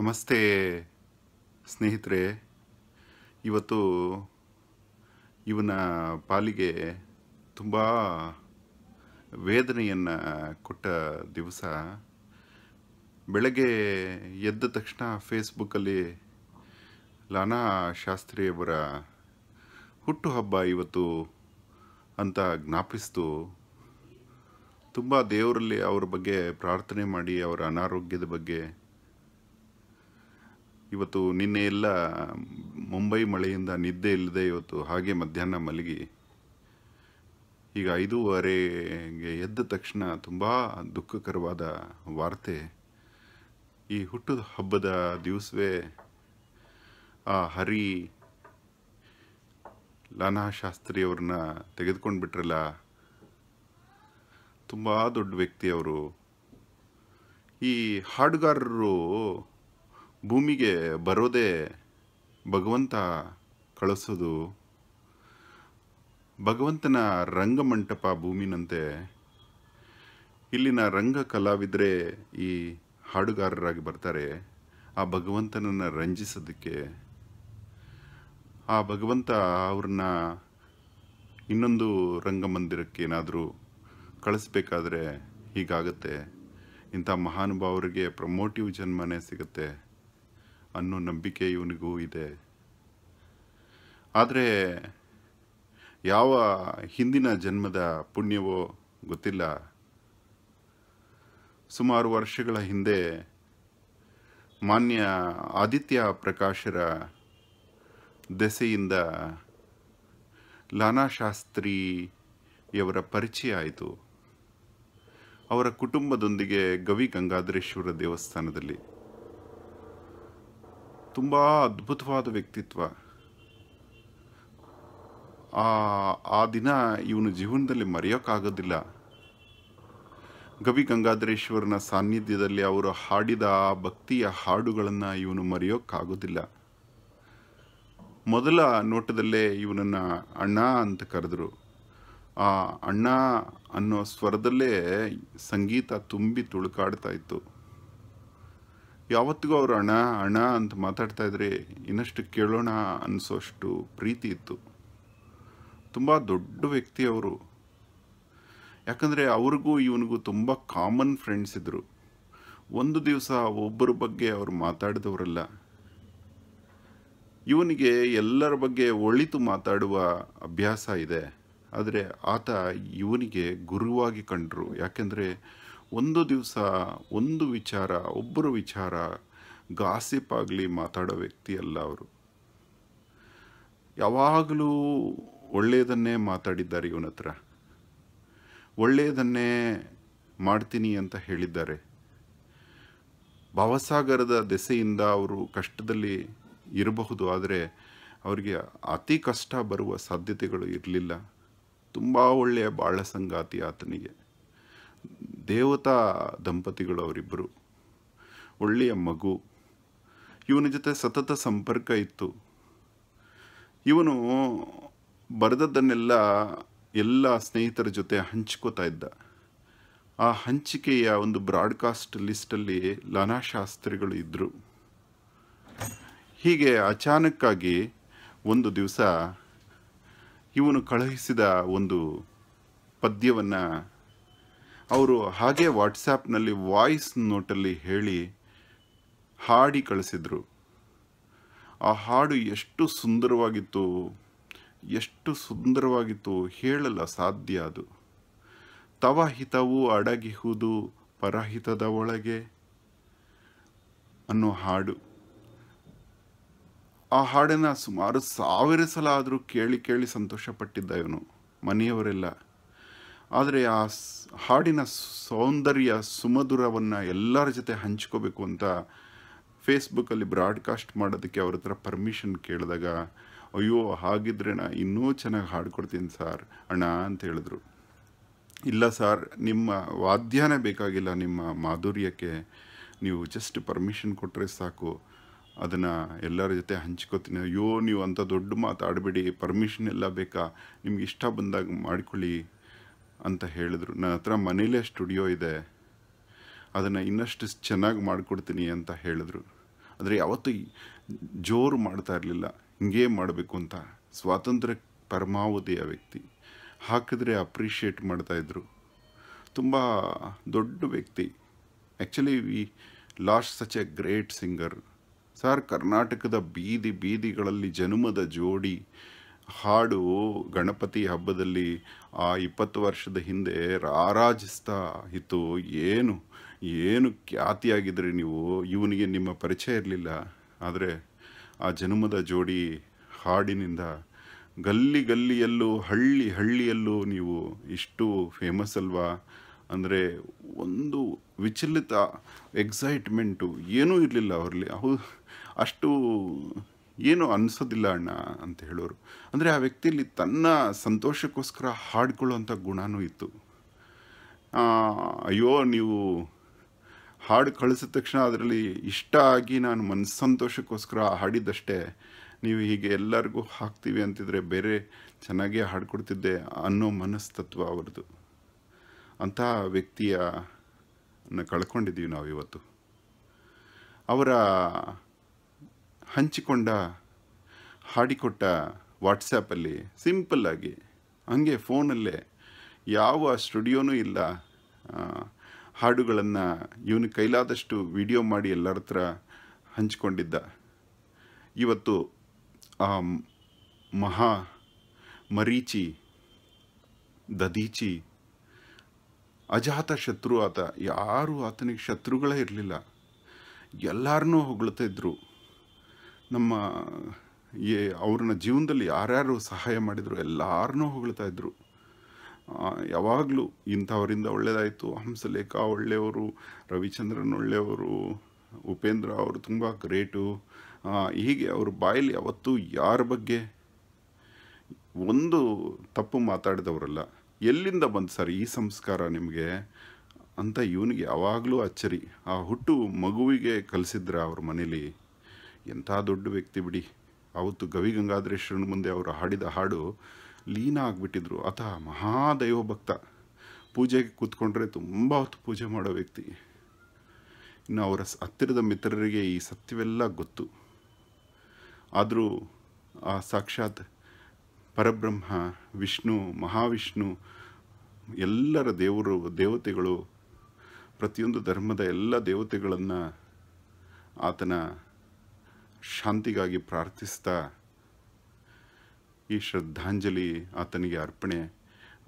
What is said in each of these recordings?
ನಮಸ್ತೆ ಸ್ನೇಹಿತರೆ ಇವತ್ತು ಇವನ ಪಾಲಿಗೆ ತುಂಬ ವೇದನೆಯನ್ನು ಕೊಟ್ಟ ದಿವಸ ಬೆಳಗ್ಗೆ ಎದ್ದ ತಕ್ಷಣ ಫೇಸ್ಬುಕ್ಕಲ್ಲಿ ಲಾನಾ ಶಾಸ್ತ್ರಿಯವರ ಹುಟ್ಟುಹಬ್ಬ ಇವತ್ತು ಅಂತ ಜ್ಞಾಪಿಸ್ತು ತುಂಬ ದೇವರಲ್ಲಿ ಅವ್ರ ಬಗ್ಗೆ ಪ್ರಾರ್ಥನೆ ಮಾಡಿ ಅವರ ಅನಾರೋಗ್ಯದ ಬಗ್ಗೆ ಇವತ್ತು ನಿನ್ನೆ ಎಲ್ಲ ಮುಂಬೈ ಮಳೆಯಿಂದ ನಿದ್ದೆ ಇಲ್ಲದೆ ಇವತ್ತು ಹಾಗೆ ಮಧ್ಯಾಹ್ನ ಮಲಗಿ ಈಗ ಐದೂವರೆಗೆ ಎದ್ದ ತಕ್ಷಣ ತುಂಬ ದುಃಖಕರವಾದ ವಾರ್ತೆ ಈ ಹುಟ್ಟು ಹಬ್ಬದ ದಿವಸವೇ ಆ ಹರಿ ಲಾನಾ ಶಾಸ್ತ್ರಿಯವ್ರನ್ನ ತೆಗೆದುಕೊಂಡು ಬಿಟ್ರಲ್ಲ ತುಂಬ ದೊಡ್ಡ ವ್ಯಕ್ತಿ ಅವರು ಈ ಹಾಡುಗಾರರು ಭೂಮಿಗೆ ಬರೋದೇ ಭಗವಂತ ಕಳಿಸೋದು ಭಗವಂತನ ರಂಗಮಂಟಪ ಭೂಮಿನಂತೆ ಇಲ್ಲಿನ ರಂಗ ಕಲಾವಿದರೆ ಈ ಹಾಡುಗಾರರಾಗಿ ಬರ್ತಾರೆ ಆ ಭಗವಂತನನ್ನು ರಂಜಿಸೋದಕ್ಕೆ ಆ ಭಗವಂತ ಅವ್ರನ್ನ ಇನ್ನೊಂದು ರಂಗಮಂದಿರಕ್ಕೆ ಏನಾದರೂ ಕಳಿಸ್ಬೇಕಾದ್ರೆ ಹೀಗಾಗತ್ತೆ ಇಂಥ ಮಹಾನುಭಾವರಿಗೆ ಪ್ರಮೋಟಿವ್ ಜನ್ಮನೇ ಸಿಗುತ್ತೆ ಅನ್ನೋ ನಂಬಿಕೆ ಇವನಿಗೂ ಇದೆ ಆದರೆ ಯಾವ ಹಿಂದಿನ ಜನ್ಮದ ಪುಣ್ಯವೋ ಗೊತ್ತಿಲ್ಲ ಸುಮಾರು ವರ್ಷಗಳ ಹಿಂದೆ ಮಾನ್ಯ ಆದಿತ್ಯ ಪ್ರಕಾಶರ ದೆಸೆಯಿಂದ ಲಾನಾಶಾಸ್ತ್ರಿಯವರ ಪರಿಚಯ ಆಯಿತು ಅವರ ಕುಟುಂಬದೊಂದಿಗೆ ಗವಿ ಗಂಗಾಧರೇಶ್ವರ ದೇವಸ್ಥಾನದಲ್ಲಿ ತುಂಬ ಅದ್ಭುತವಾದ ವ್ಯಕ್ತಿತ್ವ ಆ ಆ ದಿನ ಇವನು ಜೀವನದಲ್ಲಿ ಮರೆಯೋಕ್ಕಾಗೋದಿಲ್ಲ ಗವಿ ಗಂಗಾಧರೇಶ್ವರನ ಸಾನ್ನಿಧ್ಯದಲ್ಲಿ ಅವರು ಹಾಡಿದ ಆ ಭಕ್ತಿಯ ಹಾಡುಗಳನ್ನು ಇವನು ಮರೆಯೋಕ್ಕಾಗೋದಿಲ್ಲ ಮೊದಲ ನೋಟದಲ್ಲೇ ಇವನನ್ನು ಅಣ್ಣ ಅಂತ ಕರೆದರು ಆ ಅಣ್ಣ ಅನ್ನೋ ಸ್ವರದಲ್ಲೇ ಸಂಗೀತ ತುಂಬಿ ತುಳುಕಾಡ್ತಾ ಇತ್ತು ಯಾವತ್ತಿಗೂ ಅವರು ಹಣ ಹಣ ಅಂತ ಮಾತಾಡ್ತಾ ಇದ್ರೆ ಇನ್ನಷ್ಟು ಕೇಳೋಣ ಅನ್ನಿಸೋಷ್ಟು ಪ್ರೀತಿ ಇತ್ತು ತುಂಬ ದೊಡ್ಡ ವ್ಯಕ್ತಿ ಅವರು ಯಾಕಂದರೆ ಅವ್ರಿಗೂ ಇವನಿಗೂ ತುಂಬ ಕಾಮನ್ ಫ್ರೆಂಡ್ಸ್ ಇದ್ದರು ಒಂದು ದಿವಸ ಒಬ್ಬರ ಬಗ್ಗೆ ಅವರು ಮಾತಾಡಿದವರಲ್ಲ ಇವನಿಗೆ ಎಲ್ಲರ ಬಗ್ಗೆ ಒಳಿತು ಮಾತಾಡುವ ಅಭ್ಯಾಸ ಇದೆ ಆದರೆ ಆತ ಇವನಿಗೆ ಗುರುವಾಗಿ ಕಂಡರು ಯಾಕೆಂದರೆ ಒಂದು ದಿವಸ ಒಂದು ವಿಚಾರ ಒಬ್ಬರು ವಿಚಾರ ಗಾಸಿಪ್ ಆಗಲಿ ಮಾತಾಡೋ ವ್ಯಕ್ತಿ ಅಲ್ಲ ಅವರು ಯಾವಾಗಲೂ ಒಳ್ಳೆಯದನ್ನೇ ಮಾತಾಡಿದ್ದಾರೆ ಇವನ ಹತ್ರ ಒಳ್ಳೆಯದನ್ನೇ ಮಾಡ್ತೀನಿ ಅಂತ ಹೇಳಿದ್ದಾರೆ ಭಾವಸಾಗರದ ದೆಸೆಯಿಂದ ಅವರು ಕಷ್ಟದಲ್ಲಿ ಇರಬಹುದು ಆದರೆ ಅವರಿಗೆ ಅತಿ ಕಷ್ಟ ಬರುವ ಸಾಧ್ಯತೆಗಳು ಇರಲಿಲ್ಲ ತುಂಬ ಒಳ್ಳೆಯ ಬಾಳ ಸಂಗಾತಿ ಆತನಿಗೆ ದೇವತಾ ದಂಪತಿಗಳು ಅವರಿಬ್ಬರು ಒಳ್ಳೆಯ ಮಗು ಇವನ ಜೊತೆ ಸತತ ಸಂಪರ್ಕ ಇತ್ತು ಇವನು ಬರೆದದ್ದನ್ನೆಲ್ಲ ಎಲ್ಲ ಸ್ನೇಹಿತರ ಜೊತೆ ಹಂಚಿಕೊತಾ ಇದ್ದ ಆ ಹಂಚಿಕೆಯ ಒಂದು ಬ್ರಾಡ್ಕಾಸ್ಟ್ ಲಿಸ್ಟಲ್ಲಿ ಲನಾ ಇದ್ದರು ಹೀಗೆ ಅಚಾನಕ್ಕಾಗಿ ಒಂದು ದಿವಸ ಇವನು ಕಳುಹಿಸಿದ ಒಂದು ಪದ್ಯವನ್ನು ಅವರು ಹಾಗೆ ವಾಟ್ಸಾಪ್ನಲ್ಲಿ ವಾಯ್ಸ್ ನೋಟಲ್ಲಿ ಹೇಳಿ ಹಾಡಿ ಕಳಿಸಿದರು ಆ ಹಾಡು ಎಷ್ಟು ಸುಂದರವಾಗಿತ್ತು ಎಷ್ಟು ಸುಂದರವಾಗಿತ್ತು ಹೇಳಲ್ಲ ಸಾಧ್ಯ ಅದು ತವ ಹಿತವು ಅಡಗಿಹುದು ಪರಹಿತದ ಒಳಗೆ ಅನ್ನೋ ಹಾಡು ಆ ಹಾಡನ್ನು ಸುಮಾರು ಸಾವಿರ ಸಲ ಆದರೂ ಕೇಳಿ ಕೇಳಿ ಸಂತೋಷಪಟ್ಟಿದ್ದ ಇವನು ಮನೆಯವರೆಲ್ಲ ಆದರೆ ಆ ಹಾಡಿನ ಸೌಂದರ್ಯ ಸುಮಧುರವನ್ನು ಎಲ್ಲರ ಜೊತೆ ಹಂಚ್ಕೋಬೇಕು ಅಂತ ಫೇಸ್ಬುಕ್ಕಲ್ಲಿ ಬ್ರಾಡ್ಕಾಸ್ಟ್ ಮಾಡೋದಕ್ಕೆ ಅವ್ರ ಹತ್ರ ಪರ್ಮಿಷನ್ ಕೇಳಿದಾಗ ಅಯ್ಯೋ ಹಾಗಿದ್ರೆ ನಾ ಇನ್ನೂ ಚೆನ್ನಾಗಿ ಹಾಡ್ಕೊಡ್ತೀನಿ ಸಾರ್ ಅಣ್ಣ ಅಂತ ಹೇಳಿದ್ರು ಇಲ್ಲ ಸಾರ್ ನಿಮ್ಮ ವಾದ್ಯನೇ ಬೇಕಾಗಿಲ್ಲ ನಿಮ್ಮ ಮಾಧುರ್ಯಕ್ಕೆ ನೀವು ಜಸ್ಟ್ ಪರ್ಮಿಷನ್ ಕೊಟ್ಟರೆ ಸಾಕು ಅದನ್ನು ಎಲ್ಲರ ಜೊತೆ ಹಂಚ್ಕೋತೀನಿ ಅಯ್ಯೋ ನೀವು ಅಂಥ ದೊಡ್ಡ ಮಾತಾಡಬೇಡಿ ಪರ್ಮಿಷನ್ ಎಲ್ಲ ಬೇಕಾ ನಿಮ್ಗೆ ಇಷ್ಟ ಬಂದಾಗ ಮಾಡಿಕೊಳ್ಳಿ ಅಂತ ಹೇಳಿದರು ನನ್ನ ಹತ್ರ ಮನೇಲೇ ಸ್ಟುಡಿಯೋ ಇದೆ ಅದನ್ನು ಇನ್ನಷ್ಟು ಚೆನ್ನಾಗಿ ಮಾಡಿಕೊಡ್ತೀನಿ ಅಂತ ಹೇಳಿದ್ರು ಆದರೆ ಯಾವತ್ತೂ ಜೋರು ಮಾಡ್ತಾ ಇರಲಿಲ್ಲ ಹಿಂಗೇ ಮಾಡಬೇಕು ಅಂತ ಸ್ವಾತಂತ್ರ್ಯ ಪರಮಾವಧಿಯ ವ್ಯಕ್ತಿ ಹಾಕಿದ್ರೆ ಅಪ್ರಿಷಿಯೇಟ್ ಮಾಡ್ತಾಯಿದ್ರು ತುಂಬ ದೊಡ್ಡ ವ್ಯಕ್ತಿ actually we lost such a great singer sir ಕರ್ನಾಟಕದ ಬೀದಿ ಬೀದಿಗಳಲ್ಲಿ ಜನ್ಮದ ಜೋಡಿ ಹಾಡು ಗಣಪತಿ ಹಬ್ಬದಲ್ಲಿ ಆ ಇಪ್ಪತ್ತು ವರ್ಷದ ಹಿಂದೆ ರಾರಾಜಿಸ್ತಾ ಇತ್ತು ಏನು ಏನು ಖ್ಯಾತಿಯಾಗಿದ್ದರೆ ನೀವು ಇವನಿಗೆ ನಿಮ್ಮ ಪರಿಚಯ ಇರಲಿಲ್ಲ ಆದರೆ ಆ ಜನ್ಮದ ಜೋಡಿ ಹಾಡಿನಿಂದ ಗಲ್ಲಿ ಗಲ್ಲಿಯಲ್ಲೂ ಹಳ್ಳಿ ಹಳ್ಳಿಯಲ್ಲೂ ನೀವು ಇಷ್ಟು ಫೇಮಸ್ ಅಲ್ವಾ ಅಂದರೆ ಒಂದು ವಿಚಲಿತ ಎಕ್ಸೈಟ್ಮೆಂಟು ಏನೂ ಇರಲಿಲ್ಲ ಅವರಲ್ಲಿ ಅವು ಅಷ್ಟು ಏನು ಅನಿಸೋದಿಲ್ಲ ಅಣ್ಣ ಅಂತ ಹೇಳೋರು ಅಂದರೆ ಆ ವ್ಯಕ್ತಿಯಲ್ಲಿ ತನ್ನ ಸಂತೋಷಕ್ಕೋಸ್ಕರ ಹಾಡ್ಕೊಳ್ಳೋವಂಥ ಗುಣವೂ ಇತ್ತು ಅಯ್ಯೋ ನೀವು ಹಾಡು ಕಳಿಸಿದ ತಕ್ಷಣ ಅದರಲ್ಲಿ ಇಷ್ಟ ಆಗಿ ನಾನು ಮನಸ್ಸಂತೋಷಕ್ಕೋಸ್ಕರ ಹಾಡಿದ್ದಷ್ಟೇ ನೀವು ಹೀಗೆ ಎಲ್ಲರಿಗೂ ಹಾಕ್ತೀವಿ ಅಂತಿದ್ರೆ ಬೇರೆ ಚೆನ್ನಾಗಿ ಹಾಡ್ಕೊಡ್ತಿದ್ದೆ ಅನ್ನೋ ಮನಸ್ತತ್ವ ಅವ್ರದ್ದು ಅಂತಹ ವ್ಯಕ್ತಿಯನ್ನು ಕಳ್ಕೊಂಡಿದ್ದೀವಿ ನಾವು ಇವತ್ತು ಅವರ ಹಂಚಿಕೊಂಡ ಹಾಡಿಕೊಟ್ಟ ವಾಟ್ಸಪ್ಪಲ್ಲಿ ಸಿಂಪಲ್ಲಾಗಿ ಹಂಗೆ ಫೋನಲ್ಲೇ ಯಾವ ಸ್ಟುಡಿಯೋನೂ ಇಲ್ಲ ಹಾಡುಗಳನ್ನು ಇವನು ಕೈಲಾದಷ್ಟು ವಿಡಿಯೋ ಮಾಡಿ ಎಲ್ಲರ ಹತ್ರ ಹಂಚಿಕೊಂಡಿದ್ದ ಇವತ್ತು ಆ ಮಹಾ ಮರೀಚಿ ದದೀಚಿ ಅಜಾತ ಶತ್ರು ಆತ ಯಾರೂ ಆತನಿಗೆ ಶತ್ರುಗಳೇ ಇರಲಿಲ್ಲ ಎಲ್ಲರನ್ನೂ ಹೊಗಳಿದ್ರು ನಮ್ಮ ಏ ಅವ್ರನ್ನ ಜೀವನದಲ್ಲಿ ಯಾರ್ಯಾರು ಸಹಾಯ ಮಾಡಿದರು ಎಲ್ಲರನ್ನೂ ಹೊಗಳ್ತಾ ಇದ್ದರು ಯಾವಾಗಲೂ ಇಂಥವರಿಂದ ಒಳ್ಳೆಯದಾಯಿತು ಹಂಸಲೇಖ ಒಳ್ಳೆಯವರು ರವಿಚಂದ್ರನ್ ಒಳ್ಳೆಯವರು ಉಪೇಂದ್ರ ಅವರು ತುಂಬ ಗ್ರೇಟು ಹೀಗೆ ಅವ್ರ ಬಾಯಲ್ಲಿ ಯಾವತ್ತೂ ಯಾರ ಬಗ್ಗೆ ಒಂದು ತಪ್ಪು ಮಾತಾಡಿದವರಲ್ಲ ಎಲ್ಲಿಂದ ಬಂತು ಸರ್ ಈ ಸಂಸ್ಕಾರ ನಿಮಗೆ ಅಂತ ಇವನಿಗೆ ಯಾವಾಗಲೂ ಅಚ್ಚರಿ ಆ ಹುಟ್ಟು ಮಗುವಿಗೆ ಕಲಿಸಿದ್ರ ಅವ್ರ ಮನೇಲಿ ಎಂಥ ದೊಡ್ಡ ವ್ಯಕ್ತಿ ಬಿಡಿ ಅವತ್ತು ಗವಿ ಗಂಗಾಧರೇಶ್ವರನ ಮುಂದೆ ಅವರು ಹಾಡಿದ ಹಾಡು ಲೀನ ಆಗಿಬಿಟ್ಟಿದ್ರು ಆತ ಮಹಾದೈವ ಭಕ್ತ ಪೂಜೆಗೆ ಕೂತ್ಕೊಂಡ್ರೆ ತುಂಬ ಹೊತ್ತು ಪೂಜೆ ಮಾಡೋ ವ್ಯಕ್ತಿ ಇನ್ನು ಅವರ ಹತ್ತಿರದ ಮಿತ್ರರಿಗೆ ಈ ಸತ್ಯವೆಲ್ಲ ಗೊತ್ತು ಆದರೂ ಆ ಸಾಕ್ಷಾತ್ ಪರಬ್ರಹ್ಮ ವಿಷ್ಣು ಮಹಾವಿಷ್ಣು ಎಲ್ಲರ ದೇವರು ದೇವತೆಗಳು ಪ್ರತಿಯೊಂದು ಧರ್ಮದ ಎಲ್ಲ ದೇವತೆಗಳನ್ನು ಆತನ ಶಾಂತಿಗಾಗಿ ಪ್ರಾರ್ಥಿಸ್ತಾ ಈ ಶ್ರದ್ಧಾಂಜಲಿ ಆತನಿಗೆ ಅರ್ಪಣೆ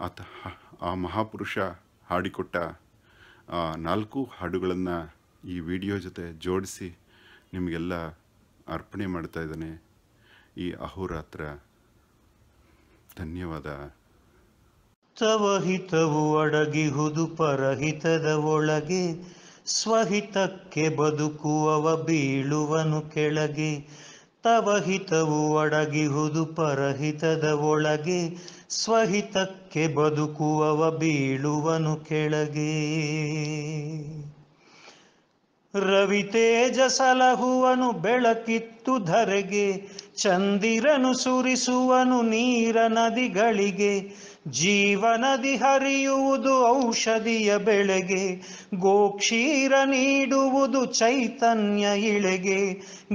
ಆತ ಆ ಮಹಾಪುರುಷ ಹಾಡಿಕೊಟ್ಟ ಆ ನಾಲ್ಕು ಹಾಡುಗಳನ್ನು ಈ ವಿಡಿಯೋ ಜೊತೆ ಜೋಡಿಸಿ ನಿಮಗೆಲ್ಲ ಅರ್ಪಣೆ ಮಾಡ್ತಾ ಇದ್ದಾನೆ ಈ ಅಹೋರಾತ್ರ ಧನ್ಯವಾದ ಹಿತವು ಅಡಗಿಹುದು ಪರಹಿತದ ಒಳಗೆ ಸ್ವಹಿತಕ್ಕೆ ಬದುಕುವವ ಬೀಳುವನು ಕೆಳಗೆ ತವಹಿತವು ಒಡಗಿಹುದು ಪರಹಿತದ ಒಳಗೆ ಸ್ವಹಿತಕ್ಕೆ ಬದುಕುವವ ಬೀಳುವನು ಕೆಳಗೆ ರವಿ ತೇಜ ಸಲಹುವನು ಬೆಳಕಿತ್ತು ಧರೆಗೆ ಚಂದಿರನು ಸುರಿಸುವನು ನೀರ ನದಿಗಳಿಗೆ ಜೀವನದಿ ಹರಿಯುವುದು ಔಷಧಿಯ ಬೆಳೆಗೆ ಗೋಕ್ಷೀರ ನೀಡುವುದು ಚೈತನ್ಯ ಇಳೆಗೆ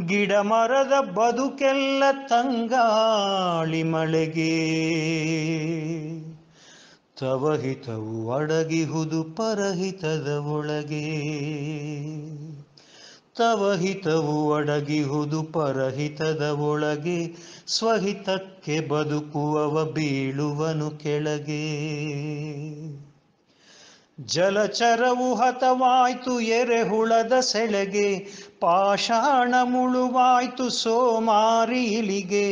ಗಿಡ ಮರದ ಬದುಕೆಲ್ಲ ತಂಗಾಳಿ ಮಳೆಗೆ ತವಹಿತವು ಅಡಗಿಹುದು ಪರಹಿತದ ಒಳಗೆ ತವಹಿತವು ಅಡಗಿಹುದು ಒಡಗಿಹುದು ಪರಹಿತದ ಒಳಗೆ ಸ್ವಹಿತಕ್ಕೆ ಬದುಕುವವ ಬೀಳುವನು ಕೆಳಗೆ ಜಲಚರವು ಹತವಾಯ್ತು ಎರೆಹುಳದ ಸೆಳೆಗೆ ಪಾಷಾಣ ಮುಳುವಾಯ್ತು ಸೋಮಾರಿಲಿಗೆ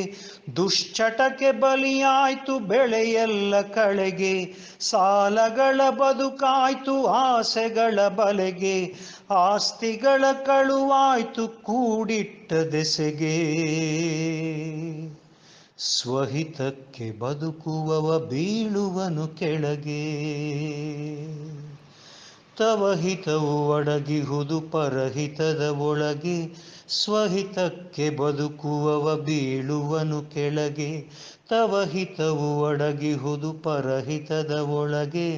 ದುಶ್ಚಟಕ್ಕೆ ಬಲಿಯಾಯ್ತು ಬೆಳೆಯೆಲ್ಲ ಕಳೆಗೆ ಸಾಲಗಳ ಬದುಕಾಯ್ತು ಆಸೆಗಳ ಬಲೆಗೆ ಆಸ್ತಿಗಳ ಕಳುವಾಯ್ತು ಕೂಡಿಟ್ಟ ದೆಸೆಗೆ ಸ್ವಹಿತಕ್ಕೆ ಬದುಕುವವ ಬೀಳುವನು ಕೆಳಗೆ ತವಹಿತವು ಒಡಗಿಹುದು ಪರಹಿತದ ಒಳಗೆ ಸ್ವಹಿತಕ್ಕೆ ಬದುಕುವವ ಬೀಳುವನು ಕೆಳಗೆ ತವಹಿತವು ಒಡಗಿಹುದು ಪರಹಿತದ ಒಳಗೆ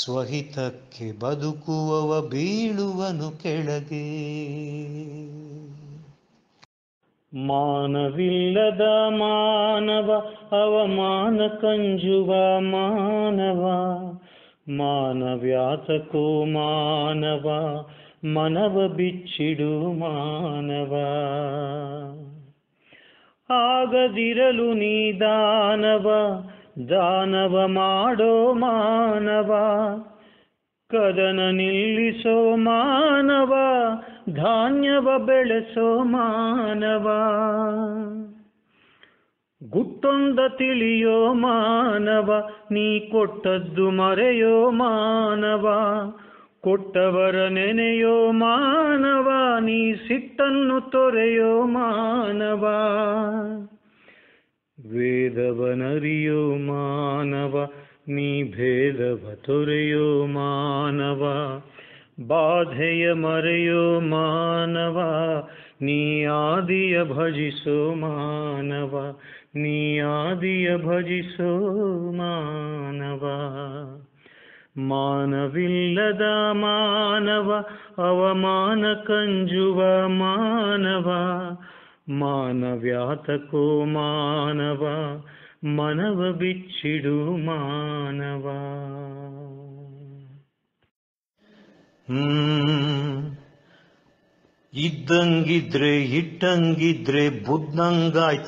ಸ್ವಹಿತಕ್ಕೆ ಬದುಕುವವ ಬೀಳುವನು ಕೆಳಗೆ ಮಾನವಿಲ್ಲದ ಮಾನವ ಅವಮಾನ ಕಂಜುವ ಮಾನವ ಮಾನವ್ಯಾತಕೋ ಮಾನವ ಮನವ ಬಿಚ್ಚಿಡು ಮಾನವ ಆಗದಿರಲು ನೀ ದಾನವ ದಾನವ ಮಾಡೋ ಮಾನವ ಕದನ ನಿಲ್ಲಿಸೋ ಮಾನವ ಧಾನ್ಯವ ಬೆಳೆಸೋ ಮಾನವ ಗುತ್ತಂದ ತಿಳಿಯೋ ಮಾನವ ನೀ ಕೊಟ್ಟದ್ದು ಮರೆಯೋ ಮಾನವ ಕೊಟ್ಟವರ ನೆನೆಯೋ ಮಾನವ ನೀ ಸಿಟ್ಟನ್ನು ತೊರೆಯೋ ಮಾನವ ವೇದವನರಿಯೋ ಮಾನವ ನೀ ಭೇದವ ತೊರೆಯೋ ಮಾನವ बाधय मरयो मानवा नियादिय भजिसो मानवा नियादिय भजिसो मानवा मानविल्लदा मानव अवमानकञ्जुव मानवा मानव्यातको मानवा बिच्छिडु मानवा ಇದ್ದಂಗಿದ್ರೆ ಇಟ್ಟಂಗಿದ್ರೆ ಬುದ್ಧಂಗಾಯ್ತಾರಂತಪ್ಪ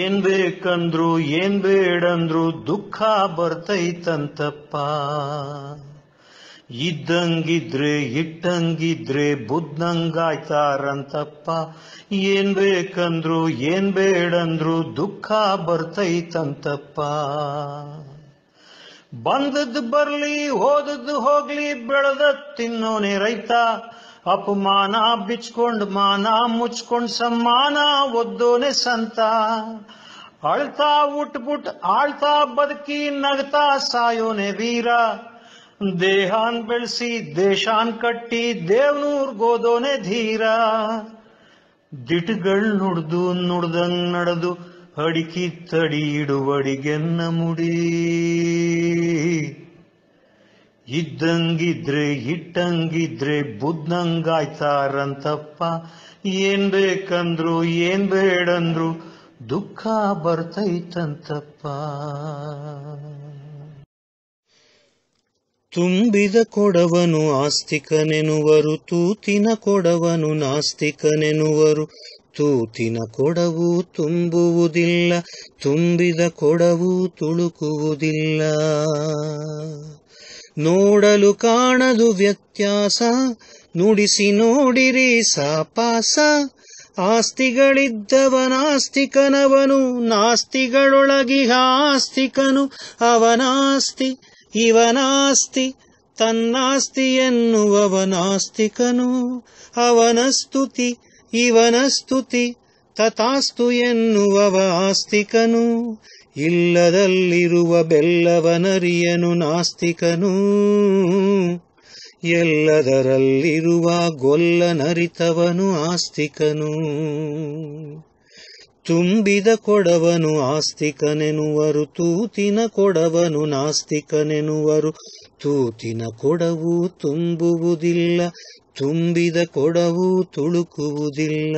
ಏನ್ ಬೇಕಂದ್ರು ಏನ್ ಬೇಡಂದ್ರು ದುಃಖ ಬರ್ತೈತಂತಪ್ಪ ಇದ್ದಂಗಿದ್ರೆ ಇಟ್ಟಂಗಿದ್ರೆ ಬುದ್ಧಂಗಾಯ್ತಾರಂತಪ್ಪ ಏನ್ ಬೇಕಂದ್ರು ಏನ್ ಬೇಡಂದ್ರು ದುಃಖ ಬರ್ತೈತಂತಪ್ಪ ಬಂದದ್ ಬರ್ಲಿ ಹೋದದ್ ಹೋಗ್ಲಿ ಬೆಳೆದ ತಿನ್ನೋನೆ ರೈತ ಅಪಮಾನ ಬಿಚ್ಕೊಂಡ್ ಮಾನ ಮುಚ್ಕೊಂಡ್ ಸಮ್ಮಾನ ಒದ್ದೋನೆ ಸಂತ ಅಳ್ತಾ ಉಟ್ಬುಟ್ ಆಳ್ತಾ ಬದುಕಿ ನಗ್ತಾ ಸಾಯೋನೆ ವೀರ ದೇಹಾನ್ ಬೆಳೆಸಿ ದೇಶಾನ್ ಕಟ್ಟಿ ದೇವ್ನೂರ್ ಗೋದೋನೆ ಧೀರ ದಿಟ್ಗಳ್ ನುಡ್ದು ನುಡ್ದಂಗ್ ನಡೆದು ಅಡಿಕಿತ್ತಡಿಯಿಡುವಡಿಗೆನ್ನ ಮುಡಿ ಇದ್ದಂಗಿದ್ರೆ ಇಟ್ಟಂಗಿದ್ರೆ ಬುದ್ಧಂಗಾಯ್ತಾರಂತಪ್ಪ ಏನ್ ಬೇಕಂದ್ರು ಏನ್ ಬೇಡಂದ್ರು ದುಃಖ ಬರ್ತೈತಂತಪ್ಪ ತುಂಬಿದ ಕೊಡವನು ಆಸ್ತಿಕನೆನುವರು ತೂತಿನ ಕೊಡವನು ನಾಸ್ತಿಕನೆನುವರು ತೂತಿನ ಕೊಡವು ತುಂಬುವುದಿಲ್ಲ ತುಂಬಿದ ಕೊಡವು ತುಳುಕುವುದಿಲ್ಲ ನೋಡಲು ಕಾಣದು ವ್ಯತ್ಯಾಸ ನುಡಿಸಿ ನೋಡಿರಿ ಸಾಪಾಸ ನಾಸ್ತಿಗಳೊಳಗಿ ಆಸ್ತಿಕನು ಅವನಾಸ್ತಿ ಇವನಾಸ್ತಿ ತನ್ನಾಸ್ತಿ ಎನ್ನುವವನಾಸ್ತಿಕನು ಅವನ ಸ್ತುತಿ ಇವನ ಸ್ತುತಿ ತಥಾಸ್ತು ಎನ್ನುವವ ಆಸ್ತಿಕನು ಇಲ್ಲದಲ್ಲಿರುವ ಬೆಲ್ಲವನರಿಯನು ನಾಸ್ತಿಕನು ಎಲ್ಲದರಲ್ಲಿರುವ ಗೊಲ್ಲನರಿತವನು ಆಸ್ತಿಕನು ತುಂಬಿದ ಕೊಡವನು ಆಸ್ತಿಕನೆನುವರು ತೂತಿನ ಕೊಡವನು ನಾಸ್ತಿಕನೆನುವರು ತೂತಿನ ಕೊಡವು ತುಂಬುವುದಿಲ್ಲ ತುಂಬಿದ ಕೊಡವು ತುಳುಕುವುದಿಲ್ಲ